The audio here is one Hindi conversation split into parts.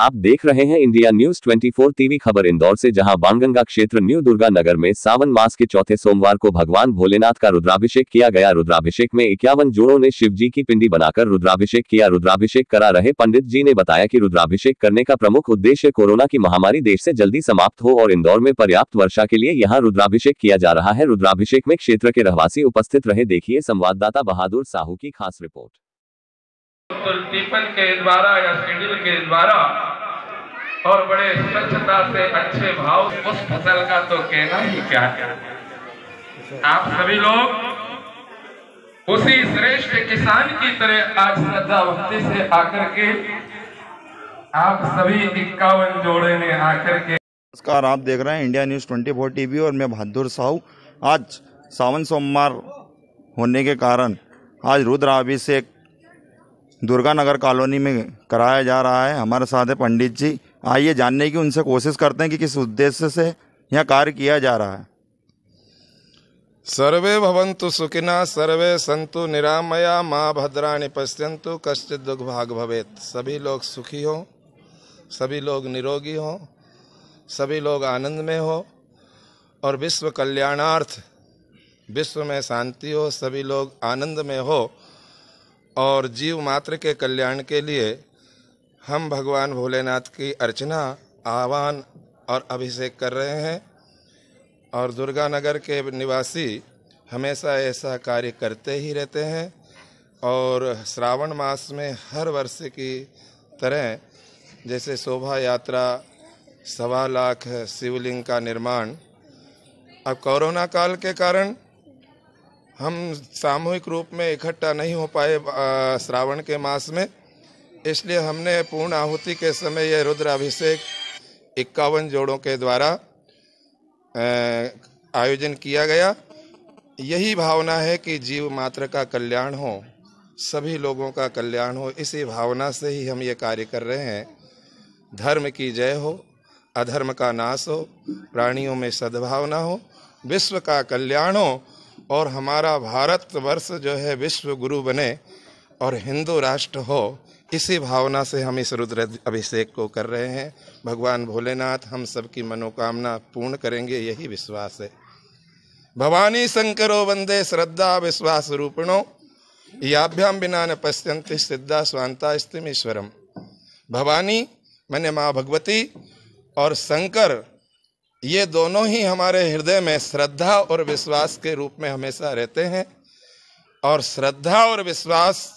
आप देख रहे हैं इंडिया न्यूज 24 टीवी खबर इंदौर से जहां बांगंगा क्षेत्र न्यू दुर्गा नगर में सावन मास के चौथे सोमवार को भगवान भोलेनाथ का रुद्राभिषेक किया गया रुद्राभिषेक में इक्यावन जोड़ों ने शिव जी की पिंडी बनाकर रुद्राभिषेक किया रुद्राभिषेक करा रहे पंडित जी ने बताया की रुद्राभिषेक करने का प्रमुख उद्देश्य कोरोना की महामारी देश से जल्दी समाप्त हो और इंदौर में पर्याप्त वर्षा के लिए यहाँ रुद्राभिषेक किया जा रहा है रुद्राभिषेक में क्षेत्र के रहवासी उपस्थित रहे देखिए संवाददाता बहादुर साहू की खास रिपोर्ट पीपल के द्वारा या शेड्यूल के द्वारा और बड़े स्वच्छता से अच्छे भाव उस फसल का तो कहना ही क्या है आप सभी लोग उसी श्रेष्ठ किसान की तरह आज श्रद्धा भक्ति से आकर के आप सभी इक्यावन जोड़े ने आकर के नमस्कार आप देख रहे हैं इंडिया न्यूज 24 टीवी और मैं बहादुर साहू आज सावन सोमवार होने के कारण आज रुद्राभिषेक दुर्गा नगर कॉलोनी में कराया जा रहा है हमारे साथ है पंडित जी आइए जानने की उनसे कोशिश करते हैं कि किस उद्देश्य से यह कार्य किया जा रहा है सर्वे भवंतु सुखिना सर्वे संतु निरामया माँ भद्राणी पश्यंतु कश्चित दुख भवे भवेत सभी लोग सुखी हों सभी लोग निरोगी हों सभी लोग आनंद में हो और विश्व कल्याणार्थ विश्व में शांति हो सभी लोग आनंद में हो और जीव मात्र के कल्याण के लिए हम भगवान भोलेनाथ की अर्चना आह्वान और अभिषेक कर रहे हैं और दुर्गा नगर के निवासी हमेशा ऐसा कार्य करते ही रहते हैं और श्रावण मास में हर वर्ष की तरह जैसे शोभा यात्रा सवा लाख शिवलिंग का निर्माण अब कोरोना काल के कारण हम सामूहिक रूप में इकट्ठा नहीं हो पाए श्रावण के मास में इसलिए हमने पूर्ण आहुति के समय यह रुद्राभिषेक इक्यावन जोड़ों के द्वारा आयोजन किया गया यही भावना है कि जीव मात्र का कल्याण हो सभी लोगों का कल्याण हो इसी भावना से ही हम ये कार्य कर रहे हैं धर्म की जय हो अधर्म का नाश हो प्राणियों में सद्भावना हो विश्व का कल्याण हो और हमारा भारतवर्ष जो है विश्व गुरु बने और हिंदू राष्ट्र हो इसी भावना से हम इस रुद्र अभिषेक को कर रहे हैं भगवान भोलेनाथ हम सबकी मनोकामना पूर्ण करेंगे यही विश्वास है भवानी शंकरो वंदे श्रद्धा विश्वास रूपिणो याभ्याम बिना न पश्यंति सिद्धा स्वांता स्तिम भवानी मैंने माँ भगवती और शंकर ये दोनों ही हमारे हृदय में श्रद्धा और विश्वास के रूप में हमेशा रहते हैं और श्रद्धा और विश्वास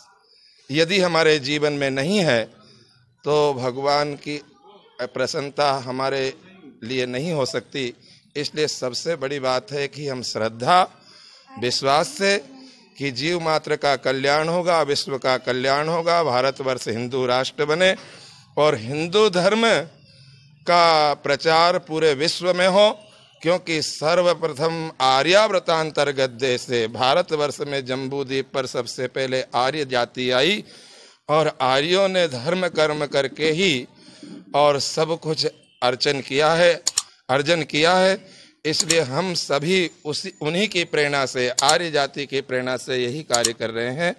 यदि हमारे जीवन में नहीं है तो भगवान की प्रसन्नता हमारे लिए नहीं हो सकती इसलिए सबसे बड़ी बात है कि हम श्रद्धा विश्वास से कि जीव मात्र का कल्याण होगा विश्व का कल्याण होगा भारतवर्ष हिंदू राष्ट्र बने और हिंदू धर्म का प्रचार पूरे विश्व में हो क्योंकि सर्वप्रथम अंतर्गत देश से भारतवर्ष में जम्बूद्वीप पर सबसे पहले आर्य जाति आई और आर्यों ने धर्म कर्म करके ही और सब कुछ अर्चन किया है अर्जन किया है इसलिए हम सभी उसी उन्हीं की प्रेरणा से आर्य जाति की प्रेरणा से यही कार्य कर रहे हैं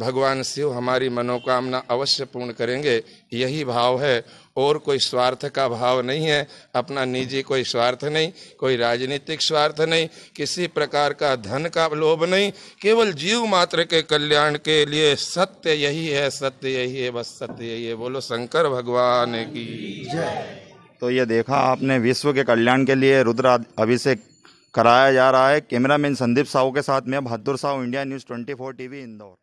भगवान शिव हमारी मनोकामना अवश्य पूर्ण करेंगे यही भाव है और कोई स्वार्थ का भाव नहीं है अपना निजी कोई स्वार्थ नहीं कोई राजनीतिक स्वार्थ नहीं किसी प्रकार का धन का लोभ नहीं केवल जीव मात्र के कल्याण के लिए सत्य यही है सत्य यही है बस सत्य यही है बोलो शंकर भगवान की जय तो ये देखा आपने विश्व के कल्याण के लिए रुद्र अभिषेक कराया जा रहा है कैमरामैन संदीप साहू के साथ मैं Bahadur Sahu India news 24 TV Indore